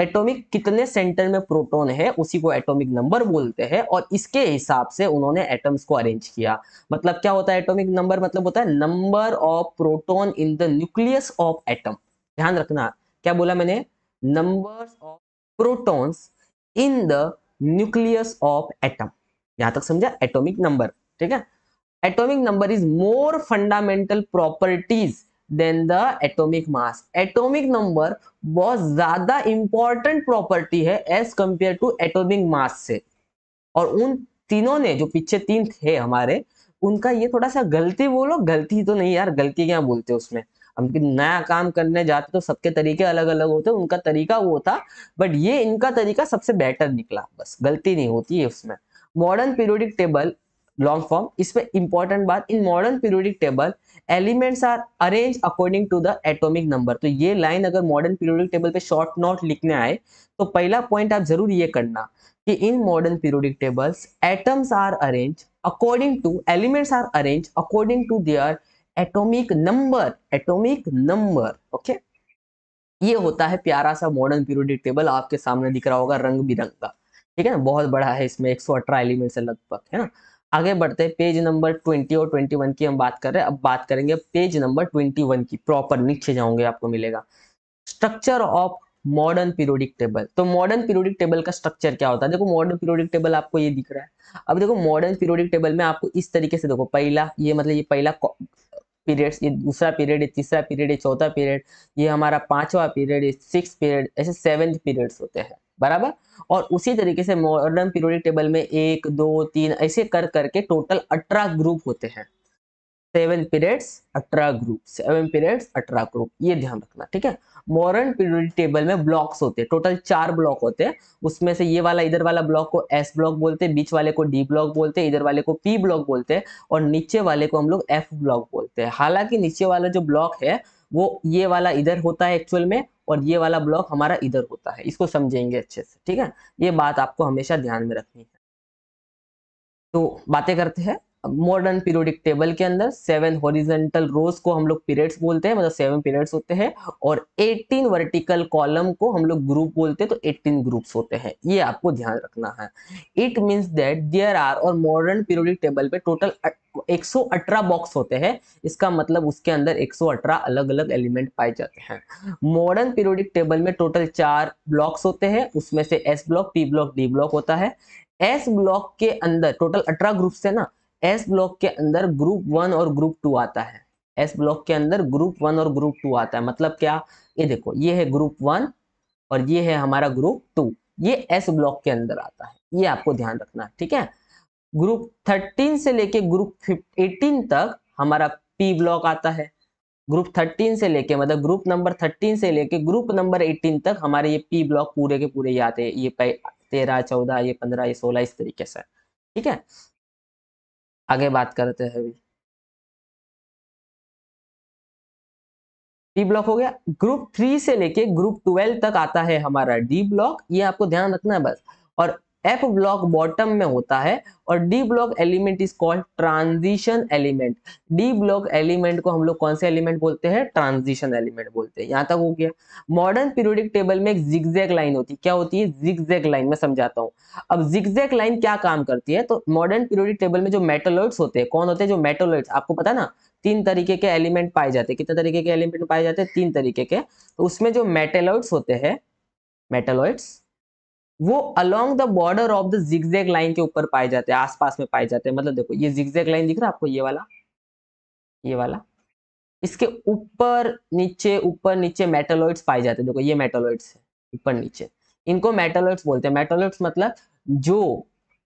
atomic कितने सेंटर में प्रोटॉन है उसी को एटॉमिक नंबर बोलते हैं और इसके हिसाब से उन्होंने एटम्स को अरेंज किया मतलब क्या होता है एटॉमिक नंबर मतलब होता है number of proton in the nucleus of atom ध्यान रखना क्या बोला मैंने number of protons in the nucleus of atom यहां तक समझा एटॉमिक नंबर ठीक है atomic number is more fundamental properties than the atomic mass atomic number बहुत ज्यादा इंपॉर्टेंट प्रॉपर्टी है as compare to atomic mass से और उन तीनों ने जो पीछे तीन थे हमारे उनका ये थोड़ा सा गलती बोलो गलती तो नहीं यार गलती क्या बोलते उसमें हम नया काम करने जाते तो सबके तरीके अलग अलग होते उनका तरीका वो था बट ये इनका तरीका सबसे बेटर निकला बस गलती नहीं होती है उसमें modern periodic table long form इसमें इंपॉर्टेंट बात in modern periodic table elements are arrange according to the atomic number तो ये लाइन अगर मॉडर्न पीरियोडिक टेबल पे शॉर्ट नोट लिखने आए तो पहला पॉइंट आप जरूर ये करना कि in modern periodic tables atoms are arrange according to elements are arrange according to their atomic number atomic number okay ये होता है प्यारा सा मॉडर्न पीरियोडिक टेबल आपके सामने दिख रहा होगा रंग बिरंग का ठीक है ना बहुत बड़ा है इसमें एक सौ अठारह एलिमेंट्स है लगभग है ना आगे बढ़ते हैं पेज नंबर ट्वेंटी और ट्वेंटी वन की हम बात कर रहे हैं अब बात करेंगे पेज नंबर ट्वेंटी वन की प्रॉपर नीचे जाओगे आपको मिलेगा structure of modern periodic table तो मॉडर्न पीरियोडिक टेबल का स्ट्रक्चर क्या होता है देखो मॉडर्न पीरियोडिक टेबल आपको ये दिख रहा है अब देखो मॉडर्न पीरियोडिक टेबल में आपको इस तरीके से देखो पहला ये मतलब ये पहला पीरियड ये दूसरा पीरियड है तीसरा पीरियड है चौथा पीरियड ये हमारा पांचवा पीरियड है सिक्स पीरियड ऐसे सेवन पीरियड्स होते हैं बराबर और उसी तरीके से मॉडर्न पीरियोडिक टेबल में एक दो तीन ऐसे कर करके टोटल अठारह ग्रुप होते हैं सेवन पीरियड्स अठारह ग्रुप सेवन पीरियड्स अठारह ग्रुप ये ध्यान रखना ठीक है मॉडर्न पीरियोडिक टेबल में ब्लॉक्स होते हैं टोटल चार ब्लॉक होते हैं उसमें से ये वाला इधर वाला ब्लॉक को एस ब्लॉक बोलते हैं बीच वाले को डी ब्लॉक बोलते हैं इधर वाले को पी ब्लॉक बोलते हैं और नीचे वाले को हम लोग एफ ब्लॉक बोलते हैं हालांकि नीचे वाला जो ब्लॉक है वो ये वाला इधर होता है एक्चुअल में और ये वाला ब्लॉक हमारा इधर होता है इसको समझेंगे अच्छे से ठीक है ये बात आपको हमेशा ध्यान में रखनी है तो बातें करते हैं मॉडर्न पीरियोडिक टेबल के अंदर सेवन हॉरिजेंटल रोज को हम लोग पीरियड्स बोलते हैं मतलब सेवन पीरियड्स होते हैं और एटीन वर्टिकल कॉलम को हम लोग ग्रुप बोलते हैं तो एटीन ग्रुप्स होते हैं ये आपको ध्यान रखना है it means that there are और मॉडर्न पीरियोडिक टेबल पे टोटल 118 बॉक्स होते हैं इसका मतलब उसके अंदर 118 अलग अलग एलिमेंट पाए जाते हैं मॉडर्न पीरियोडिक टेबल में टोटल चार ब्लॉक्स होते हैं उसमें से S block P block D block होता है एस ब्लॉक के अंदर टोटल अठारह ग्रुप्स है ना एस ब्लॉक के अंदर ग्रुप वन और ग्रुप टू आता है एस ब्लॉक के अंदर ग्रुप वन और ग्रुप टू आता है मतलब क्या ये देखो ये है ग्रुप वन और ये है हमारा ग्रुप टू ये एस ब्लॉक के अंदर आता है ये आपको ध्यान रखना ठीक है ग्रुप थर्टीन से लेके ग्रुप एटीन तक हमारा पी ब्लॉक आता है ग्रुप थर्टीन से लेके मतलब ग्रुप नंबर थर्टीन से लेके ग्रुप नंबर एटीन तक हमारे ये पी ब्लॉक पूरे के पूरे ये आते हैं ये तेरह चौदह ये पंद्रह ये सोलह इस तरीके से ठीक है आगे बात करते हैं अभी डी ब्लॉक हो गया ग्रुप थ्री से लेके ग्रुप ट्वेल्व तक आता है हमारा डी ब्लॉक ये आपको ध्यान रखना है बस और एफ ब्लॉक बॉटम में होता है और D block element is called transition element D block element को हम लोग कौन से एलिमेंट बोलते हैं ट्रांजिशन एलिमेंट बोलते हैं यहाँ तक हो गया मॉडर्न पीरियोडिक टेबल में एक जिगजैग लाइन होती है क्या होती है जिगजैग लाइन में समझाता हूँ अब जिगजैग लाइन क्या काम करती है तो मॉडर्न पीरियोडिक टेबल में जो मेटोलॉइड्स होते हैं कौन होते हैं जो मेटोलॉइड्स आपको पता ना तीन तरीके के एलिमेंट पाए जाते हैं कितने तरीके के एलिमेंट पाए जाते हैं तीन तरीके के तो उसमें जो मेटेलॉइड्स होते हैं मेटेलॉइड्स वो along the border of the zigzag line के ऊपर पाए जाते हैं आसपास में पाए जाते हैं मतलब देखो ये जिग्जैग लाइन दिख रहा है आपको ये वाला ये वाला इसके ऊपर नीचे ऊपर नीचे मेटोलॉइड्स पाए जाते हैं देखो ये मेटोलॉइड्स है ऊपर नीचे इनको मेटोलॉइड्स बोलते हैं मेटोलॉइड्स मतलब जो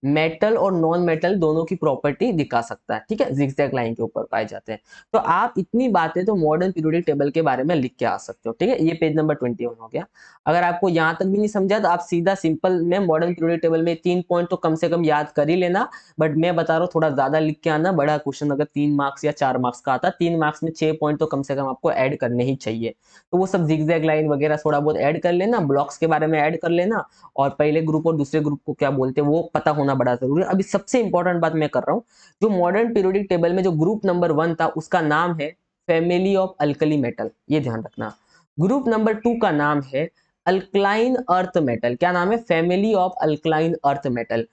मेटल और नॉन मेटल दोनों की प्रॉपर्टी दिखा सकता है ठीक है जिक्सैक लाइन के ऊपर पाए जाते हैं तो आप इतनी बातें तो मॉडर्न पीरियोडिक टेबल के बारे में लिख के आ सकते हो ठीक है ये पेज नंबर ट्वेंटी हो गया अगर आपको यहाँ तक भी नहीं समझा तो आप सीधा सिंपल में मॉडर्न पीरियोडिक टेबल में तीन पॉइंट तो कम से कम याद कर ही लेना बट मैं बता रहा हूँ थोड़ा ज्यादा लिख के आना बड़ा क्वेश्चन अगर तीन मार्क्स या चार मार्क्स का आता तीन मार्क्स में छह पॉइंट तो कम से कम आपको एड करने ही चाहिए तो वो सब जिक्सैक लाइन वगैरह थोड़ा बहुत एड कर लेना ब्लॉक्स के बारे में एड कर लेना और पहले ग्रुप और दूसरे ग्रुप को क्या बोलते हैं वो पता होना होना बड़ा जरूरी है अभी सबसे इंपॉर्टेंट बात मैं कर रहा हूँ जो मॉडर्न पीरियोडिक टेबल में जो ग्रुप नंबर वन था उसका नाम है फैमिली ऑफ अल्कली मेटल ये ध्यान रखना ग्रुप नंबर टू का नाम है अल्कलाइन अर्थ मेटल क्या नाम है family of alkaline earth metal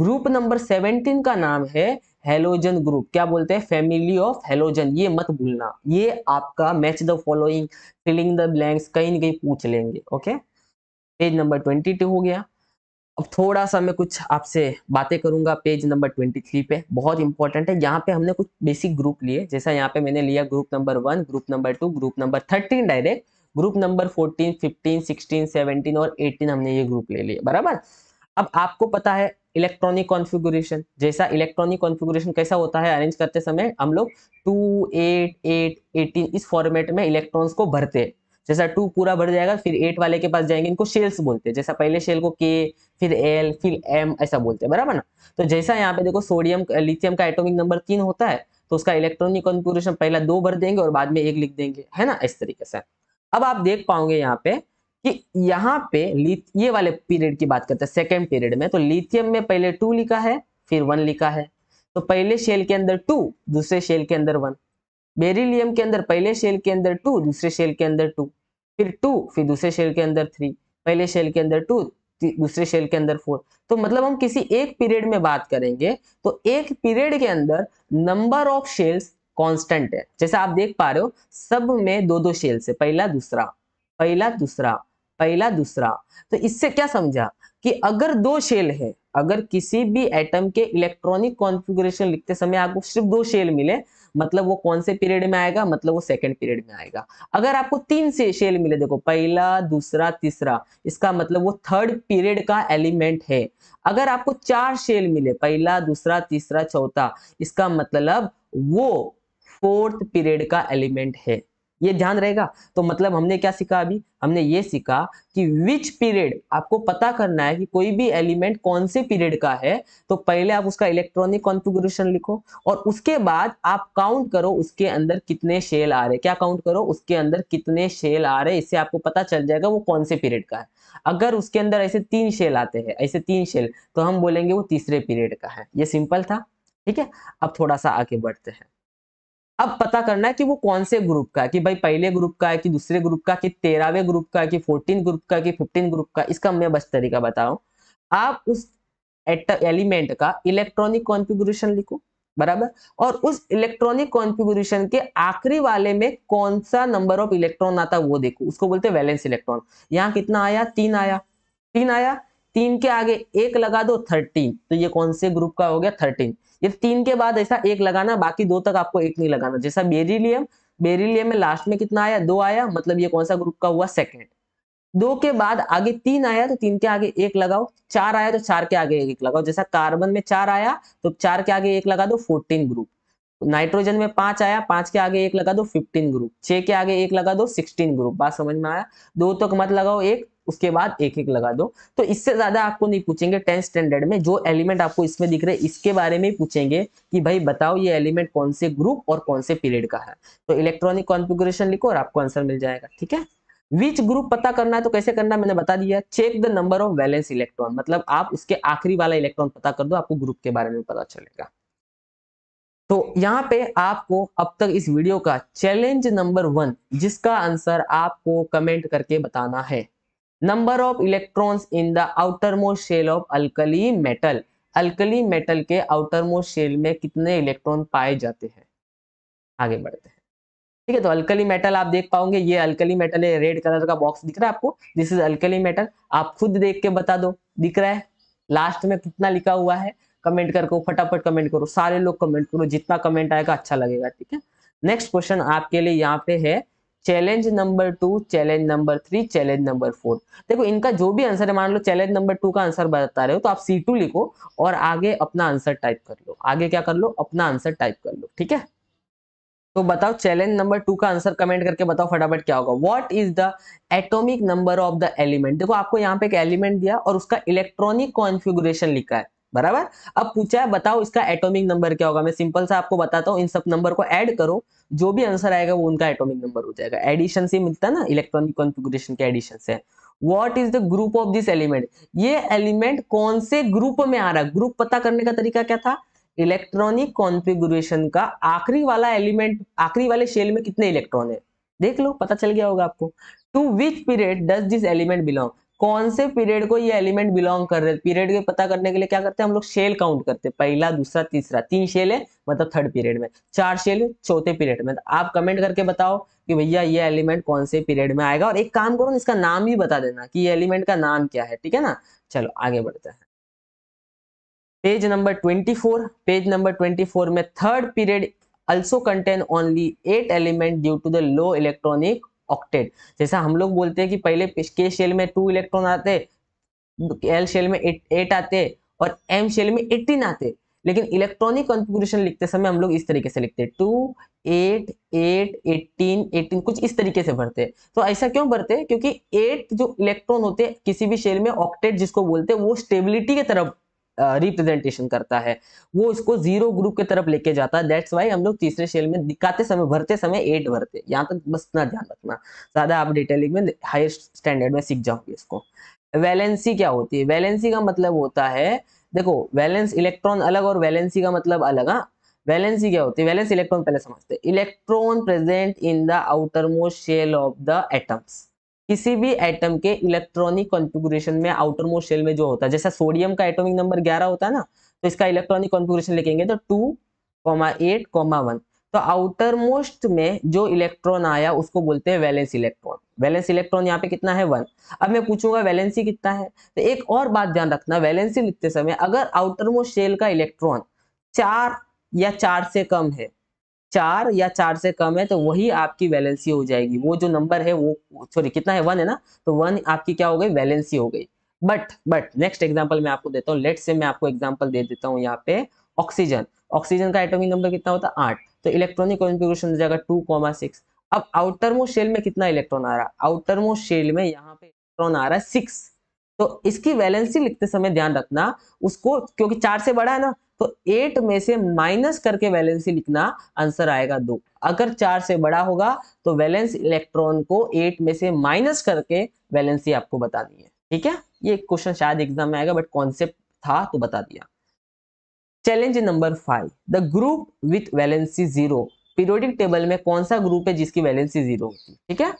group number seventeen का नाम है हेलोजन ग्रुप क्या बोलते हैं फैमिली ऑफ हेलोजन ये मत भूलना ये आपका match the following filling the blanks कहीं ना कहीं पूछ लेंगे okay page number twenty two हो गया अब थोड़ा सा मैं कुछ आपसे बातें करूंगा पेज नंबर 23 पे बहुत इंपॉर्टेंट है यहाँ पे हमने कुछ बेसिक ग्रुप लिए जैसा यहाँ पे मैंने लिया group number one group number two group number thirteen direct group number fourteen fifteen sixteen seventeen और एटीन हमने ये ग्रुप ले लिए बराबर अब आपको पता है इलेक्ट्रॉनिक कॉन्फ़िगरेशन जैसा इलेक्ट्रॉनिक कॉन्फ़िगरेशन कैसा होता है अरेंज करते समय हम लोग टू एट एट एटीन इस फॉर्मेट में इलेक्ट्रॉन्स को भरते हैं जैसा टू पूरा भर जाएगा फिर एट वाले के पास जाएंगे इनको शेल्स बोलते हैं जैसा पहले शेल को के फिर एल फिर एम ऐसा बोलते हैं बराबर ना तो जैसा यहाँ पे देखो सोडियम लिथियम का एटोमिक नंबर तीन होता है तो उसका इलेक्ट्रॉनिक कॉन्फिगुरेशन पहला दो भर देंगे और बाद में एक लिख देंगे है ना इस तरीके से अब आप देख पाओगे यहाँ पे कि यहाँ पे ये वाले पीरियड की बात करते हैं सेकेंड पीरियड में तो लिथियम में पहले टू लिखा है फिर वन लिखा है तो पहले शेल के अंदर टू दूसरे शेल के अंदर वन बेरिलियम के अंदर पहले शेल के अंदर टू दूसरे शेल के अंदर टू फिर टू फिर दूसरे शेल के अंदर थ्री पहले शेल के अंदर टू दूसरे शेल के अंदर फोर तो मतलब हम किसी एक पीरियड में बात करेंगे तो एक पीरियड के अंदर नंबर ऑफ शेल्स कांस्टेंट है जैसे आप देख पा रहे हो सब में दो दो शेल से पहला दूसरा पहला दूसरा पहला दूसरा तो इससे क्या समझा कि अगर दो शेल है अगर किसी भी एटम के इलेक्ट्रॉनिक कॉन्फ़िगरेशन लिखते समय आपको सिर्फ दो शेल मिले मतलब वो कौन से पीरियड में आएगा मतलब वो सेकेंड पीरियड में आएगा अगर आपको तीन से शेल मिले देखो पहला दूसरा तीसरा इसका मतलब वो थर्ड पीरियड का एलिमेंट है अगर आपको चार शेल मिले पहला दूसरा तीसरा चौथा इसका मतलब वो फोर्थ पीरियड का एलिमेंट है ये ध्यान रहेगा तो मतलब हमने क्या सीखा अभी हमने ये सीखा कि विच पीरियड आपको पता करना है कि कोई भी एलिमेंट कौन से पीरियड का है तो पहले आप उसका इलेक्ट्रॉनिक कॉन्फ़िगरेशन लिखो और उसके बाद आप काउंट करो उसके अंदर कितने शेल आ रहे क्या काउंट करो उसके अंदर कितने शेल आ रहे इससे आपको पता चल जाएगा वो कौन से पीरियड का है अगर उसके अंदर ऐसे तीन शेल आते हैं ऐसे तीन शेल तो हम बोलेंगे वो तीसरे पीरियड का है ये सिंपल था ठीक है अब थोड़ा सा आगे बढ़ते हैं अब पता करना है कि वो कौन से ग्रुप का है कि भाई पहले ग्रुप का है कि दूसरे ग्रुप का कि तेरहवें ग्रुप का कि फोर्टीन ग्रुप का कि फिफ्टीन ग्रुप का इसका मैं बस तरीका बताऊं आप उस एलिमेंट का इलेक्ट्रॉनिक कॉन्फ़िगरेशन लिखो बराबर और उस इलेक्ट्रॉनिक कॉन्फ़िगरेशन के आखिरी वाले में कौन सा नंबर ऑफ इलेक्ट्रॉन आता वो देखो उसको बोलते हैं वैलेंस इलेक्ट्रॉन यहाँ कितना आया तीन आया तीन आया तीन के आगे एक लगा दो थर्टीन तो ये कौन से ग्रुप का हो गया थर्टीन ये तीन के बाद ऐसा एक लगाना बाकी दो तक आपको एक नहीं लगाना जैसा बेरिलियम बेरिलियम में लास्ट में कितना आया दो आया मतलब ये कौन सा ग्रुप का हुआ सेकेंड दो के बाद आगे तीन आया तो तीन के आगे एक लगाओ चार आया तो चार के आगे एक लगाओ जैसा कार्बन में चार आया तो चार के आगे एक लगा दो फोर्टीन ग्रुप नाइट्रोजन में पांच आया पांच के आगे एक लगा दो फिफ्टीन ग्रुप छह के आगे एक लगा दो सिक्सटीन ग्रुप बात समझ में आया दो तक तो मत लगाओ एक उसके बाद एक एक लगा दो तो इससे ज्यादा आपको नहीं पूछेंगे टेंथ स्टैंडर्ड में जो एलिमेंट आपको इसमें दिख रहे इसके बारे में पूछेंगे कि भाई बताओ ये एलिमेंट कौन से ग्रुप और कौन से पीरियड का है तो इलेक्ट्रॉनिक कॉन्फिगुरेशन लिखो और आपको आंसर मिल जाएगा ठीक है विच ग्रुप पता करना है तो कैसे करना मैंने बता दिया check the number of valence electron मतलब आप उसके आखिरी वाला इलेक्ट्रॉन पता कर दो आपको ग्रुप के बारे में पता चलेगा तो यहाँ पे आपको अब तक इस वीडियो का चैलेंज नंबर वन जिसका आंसर आपको कमेंट करके बताना है number of electrons in the outermost shell of alkali metal alkali metal के आउटर मोस्ट शेल में कितने इलेक्ट्रॉन पाए जाते हैं आगे बढ़ते हैं ठीक है तो अल्कली मेटल आप देख पाओगे ये अल्कली मेटल है रेड कलर का बॉक्स दिख रहा है आपको दिस इज अल्कली मेटल आप खुद देख के बता दो दिख रहा है लास्ट में कितना लिखा हुआ है कमेंट करके फटाफट कमेंट करो सारे लोग कमेंट करो जितना कमेंट आएगा अच्छा लगेगा ठीक है नेक्स्ट क्वेश्चन आपके लिए यहाँ पे है challenge number two challenge number three challenge number four देखो इनका जो भी आंसर है मान लो चैलेंज नंबर टू का आंसर बता रहे हो तो आप सी टू लिखो और आगे अपना आंसर टाइप कर लो आगे क्या कर लो अपना आंसर टाइप कर लो ठीक है तो बताओ चैलेंज नंबर टू का आंसर कमेंट करके बताओ फटाफट क्या होगा what is the atomic number of the element देखो आपको यहाँ पे एक एलिमेंट दिया और उसका इलेक्ट्रॉनिक कॉन्फिगुरेशन लिखा है बराबर अब पूछा है बताओ इसका एटॉमिक नंबर क्या होगा मैं सिंपल सा आपको बताता हूँ इन सब नंबर को ऐड करो जो भी आंसर आएगा वो उनका एटॉमिक नंबर हो जाएगा एडिशन से मिलता है ना इलेक्ट्रॉनिक कॉन्फिगुरेशन के एडिशन से what is the group of this element ये एलिमेंट कौन से ग्रुप में आ रहा है ग्रुप पता करने का तरीका क्या था इलेक्ट्रॉनिक कॉन्फिगुरेशन का आखिरी वाला एलिमेंट आखिरी वाले शेल में कितने इलेक्ट्रॉन है देख लो पता चल गया होगा आपको to which period does this element belong कौन से पीरियड को ये एलिमेंट बिलोंग कर रहे हैं पीरियड के पता करने के लिए क्या करते हैं हम लोग शेल काउंट करते हैं पहला दूसरा तीसरा तीन शेल है मतलब थर्ड पीरियड में चार शेल चौथे पीरियड में तो आप कमेंट करके बताओ कि भैया ये एलिमेंट कौन से पीरियड में आएगा और एक काम करो इसका नाम भी बता देना कि ये एलिमेंट का नाम क्या है ठीक है ना चलो आगे बढ़ते हैं page number twenty four page number twenty four में third period also contain only eight element due to the low electronic octet जैसा हम लोग बोलते हैं कि पहले के शेल में टू इलेक्ट्रॉन आते एल शेल में एट, आते और एम शेल में एटीन आते लेकिन इलेक्ट्रॉनिक कॉन्फ़िगरेशन लिखते समय हम लोग इस तरीके से लिखते हैं two eight eight eighteen eighteen कुछ इस तरीके से भरते हैं तो ऐसा क्यों भरते हैं क्योंकि एट जो इलेक्ट्रॉन होते हैं किसी भी शेल में ऑक्टेट जिसको बोलते हैं वो स्टेबिलिटी की तरफ रिप्रेजेंटेशन करता है वो इसको जीरो ग्रुप के तरफ लेके जाता है दैट्स वाई हम लोग तीसरे शेल में दिखाते समय भरते समय एट भरते यहाँ तक बस ना ध्यान रखना ज्यादा आप डिटेलिंग में हायर स्टैंडर्ड में सीख जाओगे इसको वैलेंसी क्या होती है वैलेंसी का मतलब होता है देखो वैलेंस इलेक्ट्रॉन अलग और वैलेंसी का मतलब अलग हाँ वैलेंसी क्या होती है वैलेंस इलेक्ट्रॉन पहले समझते हैं electron present in the outermost shell of the atoms किसी भी एटम के इलेक्ट्रॉनिक कॉन्फ़िगरेशन में आउटर मोस्ट शेल में जो होता है जैसा सोडियम का एटॉमिक नंबर 11 होता है ना तो इसका इलेक्ट्रॉनिक कॉन्फ़िगरेशन लिखेंगे तो two comma eight comma one तो आउटर मोस्ट में जो इलेक्ट्रॉन आया उसको बोलते हैं वैलेंस इलेक्ट्रॉन वैलेंस इलेक्ट्रॉन यहाँ पे कितना है वन अब मैं पूछूंगा वैलेंसी कितना है तो एक और बात ध्यान रखना वैलेंसी लिखते समय अगर आउटर मोस्ट शेल का इलेक्ट्रॉन चार या चार से कम है चार या चार से कम है तो वही आपकी वैलेंसी हो जाएगी वो जो नंबर है वो सॉरी कितना है वन है ना तो वन आपकी क्या हो गई वैलेंसी हो गई बट बट नेक्स्ट एग्जाम्पल मैं आपको देता हूँ लेट से मैं आपको एग्जाम्पल दे देता हूँ यहाँ पे ऑक्सीजन ऑक्सीजन का एटॉमिक नंबर कितना होता है आठ तो इलेक्ट्रॉनिक कॉन्फ़िगरेशन हो जाएगा टू कॉमा सिक्स अब आउटरमो शेल में कितना इलेक्ट्रॉन आ रहा है आउटरमो शेल में यहाँ पे इलेक्ट्रॉन आ रहा है सिक्स तो इसकी वैलेंसी लिखते समय ध्यान रखना उसको क्योंकि चार से बड़ा है ना तो एट में से माइनस करके वैलेंसी लिखना आंसर आएगा दो अगर चार से बड़ा होगा तो वैलेंस इलेक्ट्रॉन को एट में से माइनस करके वैलेंसी आपको बतानी है ठीक है ये क्वेश्चन शायद एग्जाम में आएगा बट कॉन्सेप्ट था तो बता दिया challenge number five the group with valency zero periodic table में कौन सा ग्रुप है जिसकी वैलेंसी जीरो होती है ठीक है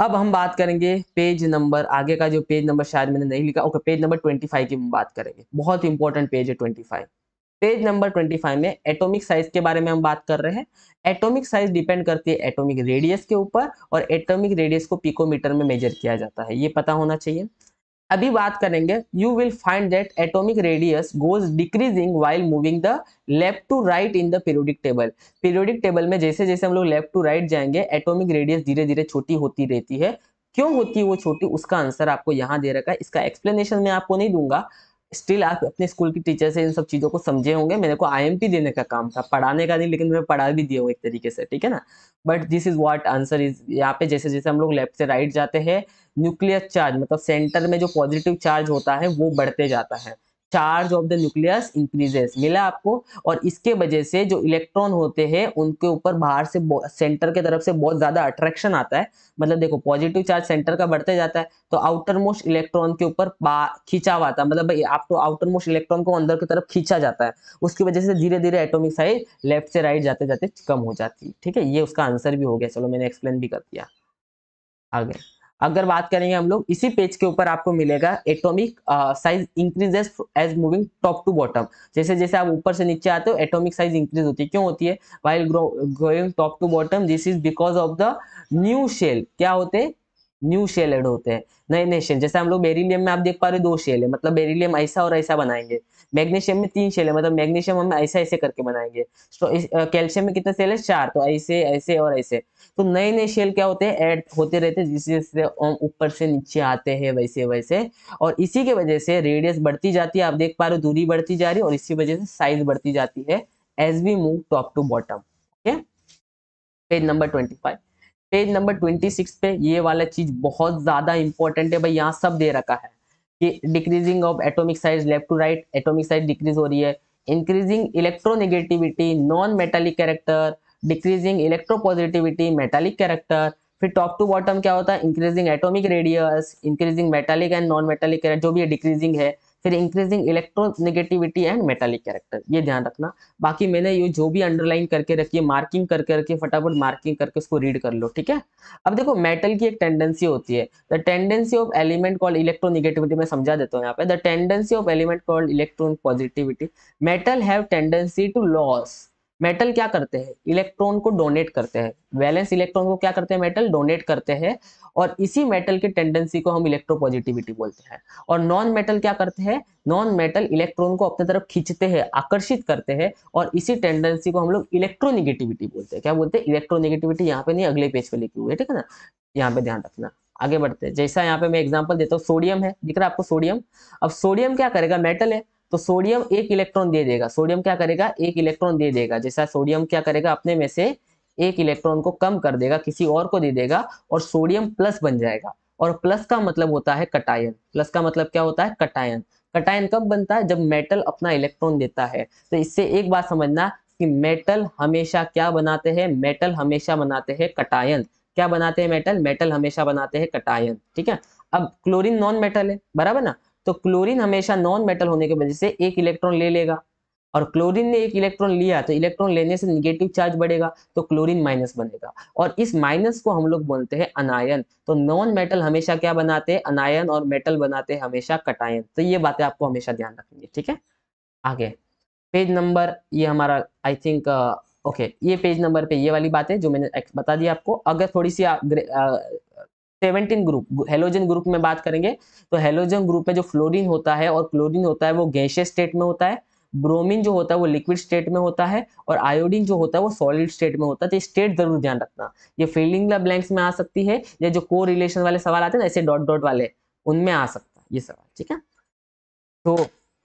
अब हम बात करेंगे पेज नंबर आगे का जो पेज नंबर शायद मैंने नहीं लिखा ओके पेज नंबर 25 की हम बात करेंगे बहुत इंपॉर्टेंट पेज है 25 पेज नंबर 25 में एटॉमिक साइज के बारे में हम बात कर रहे हैं एटॉमिक साइज डिपेंड करती है एटॉमिक रेडियस के ऊपर और एटॉमिक रेडियस को पिकोमीटर में मेजर किया जाता है ये पता होना चाहिए अभी बात करेंगे you will find that atomic radius goes decreasing while moving the left to right in the periodic table periodic table में जैसे जैसे हम लोग लेफ्ट टू राइट जाएंगे एटॉमिक रेडियस धीरे धीरे छोटी होती रहती है क्यों होती है वो छोटी उसका आंसर आपको यहाँ दे रखा है इसका एक्सप्लेनेशन मैं आपको नहीं दूंगा स्टिल आप अपने स्कूल की टीचर से इन सब चीज़ों को समझे होंगे मेरे को आईएमपी देने का काम था पढ़ाने का नहीं लेकिन मैं पढ़ा भी दिया हूँ एक तरीके से ठीक है ना but this is what answer is यहाँ पे जैसे जैसे हम लोग लेफ्ट से राइट जाते हैं न्यूक्लियस चार्ज मतलब सेंटर में जो पॉजिटिव चार्ज होता है वो बढ़ते जाता है charge of the nucleus increases मिला आपको और इसके वजह से जो इलेक्ट्रॉन होते हैं उनके ऊपर बाहर से सेंटर के तरफ से बहुत ज्यादा अट्रैक्शन आता है मतलब देखो पॉजिटिव चार्ज सेंटर का बढ़ते जाता है तो आउटर मोस्ट इलेक्ट्रॉन के ऊपर खींचा आता है मतलब भाई आप तो आउटर मोस्ट इलेक्ट्रॉन को अंदर की तरफ खींचा जाता है उसकी वजह से धीरे धीरे एटोमिक साइज लेफ्ट से राइट जाते जाते कम हो जाती है ठीक है ये उसका आंसर भी हो गया चलो मैंने एक्सप्लेन भी कर दिया आगे अगर बात करेंगे हम लोग इसी पेज के ऊपर आपको मिलेगा atomic size increases as moving top to bottom जैसे जैसे आप ऊपर से नीचे आते हो एटॉमिक साइज इंक्रीज होती है क्यों होती है while growing top to bottom this is because of the new shell क्या होते हैं न्यू शेल एड होते हैं नए नए शेल जैसे हम लोग बेरिलियम में आप देख पा रहे हो दो शेल है मतलब बेरिलियम ऐसा और ऐसा बनाएंगे मैग्नीशियम में तीन शेल है मतलब मैग्नीशियम हम ऐसा ऐसे करके बनाएंगे तो कैल्शियम में कितने शेल है चार तो ऐसे ऐसे और ऐसे तो नए नए शेल क्या होते हैं ऐड होते रहते हैं जिससे हम ऊपर से नीचे आते हैं वैसे वैसे और इसी के वजह से रेडियस बढ़ती जाती है आप देख पा रहे हो दूरी बढ़ती जा रही है और इसी वजह से साइज बढ़ती जाती है as we move top to bottom ठीक है page number twenty five page number twenty six पे ये वाला चीज बहुत ज्यादा इंपॉर्टेंट है भाई यहाँ सब दे रखा है कि decreasing of atomic size left to right atomic size decrease हो रही है increasing electronegativity non metallic character decreasing electropositivity metallic character फिर टॉप टू बॉटम क्या होता है increasing atomic radius increasing metallic and non metallic जो भी डिक्रीजिंग है फिर increasing electronegativity and metallic character ये ध्यान रखना बाकी मैंने ये जो भी अंडरलाइन करके रखी है मार्किंग कर करके फटाफट मार्किंग करके उसको रीड कर लो ठीक है अब देखो मेटल की एक टेंडेंसी होती है the tendency of element called electronegativity मैं समझा देता हूँ यहाँ पे the tendency of element called electron positivity metal have tendency to loss metal क्या करते हैं इलेक्ट्रॉन को डोनेट करते हैं वैलेंस इलेक्ट्रॉन को क्या करते हैं मेटल डोनेट करते हैं और इसी मेटल की टेंडेंसी को हम इलेक्ट्रोपॉजिटिविटी बोलते हैं और नॉन मेटल क्या करते हैं नॉन मेटल इलेक्ट्रॉन को अपनी तरफ खींचते हैं आकर्षित करते हैं और इसी टेंडेंसी को हम लोग इलेक्ट्रोनिगेटिविटी बोलते हैं क्या बोलते हैं इलेक्ट्रोनिगेटिविटी यहाँ पे नहीं अगले पेज पे लिखी हुई है ठीक है ना यहाँ पे ध्यान रखना आगे बढ़ते हैं जैसा यहाँ पे मैं एग्जाम्पल देता हूँ सोडियम है दिख रहा है आपको सोडियम अब सोडियम क्या करेगा मेटल है तो सोडियम एक इलेक्ट्रॉन दे देगा सोडियम क्या करेगा एक इलेक्ट्रॉन दे देगा जैसा सोडियम क्या करेगा अपने में से एक इलेक्ट्रॉन को कम कर देगा किसी और को दे देगा और सोडियम प्लस बन जाएगा और प्लस का मतलब होता है कटायन प्लस का मतलब क्या होता है कटायन कटायन कब बनता है जब मेटल अपना इलेक्ट्रॉन देता है तो इससे एक बात समझना कि मेटल हमेशा क्या बनाते हैं मेटल हमेशा बनाते हैं कटायन क्या बनाते हैं मेटल मेटल हमेशा बनाते हैं कटायन ठीक है अब क्लोरीन नॉन मेटल है बराबर ना तो क्लोरीन हमेशा नॉन मेटल होने की वजह से एक इलेक्ट्रॉन ले लेगा और क्लोरीन ने एक इलेक्ट्रॉन लिया तो इलेक्ट्रॉन लेने से निगेटिव चार्ज बढ़ेगा तो क्लोरीन माइनस बनेगा और इस माइनस को हम लोग बोलते हैं अनायन तो नॉन मेटल हमेशा क्या बनाते हैं अनायन और मेटल बनाते हैं हमेशा कटायन तो ये बातें आपको हमेशा ध्यान रखेंगे ठीक है आगे पेज नंबर ये हमारा आई थिंक ओके ये पेज नंबर पे ये वाली बात है जो मैंने बता दी आपको अगर थोड़ी सी uh, uh, seventeen group halogen group में बात करेंगे तो हेलोजन ग्रुप में जो फ्लोरीन होता है और क्लोरीन होता है वो गैशियस स्टेट में होता है ब्रोमीन जो होता है वो लिक्विड स्टेट में होता है और आयोडीन जो होता है वो सॉलिड स्टेट में होता है तो स्टेट जरूर ध्यान रखना ये फील्डिंग ब्लैंक्स में आ सकती है या जो को रिलेशन वाले सवाल आते हैं ऐसे डॉट डॉट वाले उनमें आ सकता है ये सवाल ठीक है तो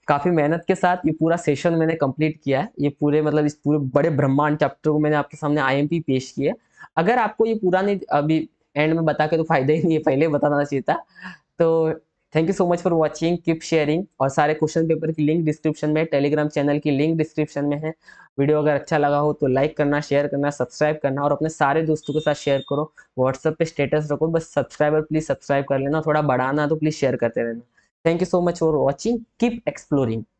काफी मेहनत के साथ ये पूरा सेशन मैंने कंप्लीट किया है ये पूरे मतलब इस पूरे बड़े ब्रह्मांड चैप्टर को मैंने आपके सामने आईएमपी पेश किया अगर आपको ये पूरा नहीं अभी एंड में बता के तो फायदा ही नहीं है पहले बताना चाहिए था तो thank you so much for watching keep sharing और सारे क्वेश्चन पेपर की लिंक डिस्क्रिप्शन में टेलीग्राम चैनल की लिंक डिस्क्रिप्शन में है वीडियो अगर अच्छा लगा हो तो लाइक करना शेयर करना सब्सक्राइब करना और अपने सारे दोस्तों के साथ शेयर करो व्हाट्सएप पे स्टेटस रखो बस सब्सक्राइबर प्लीज सब्सक्राइब कर लेना थोड़ा बढ़ाना तो प्लीज शेयर करते रहना thank you so much for watching keep exploring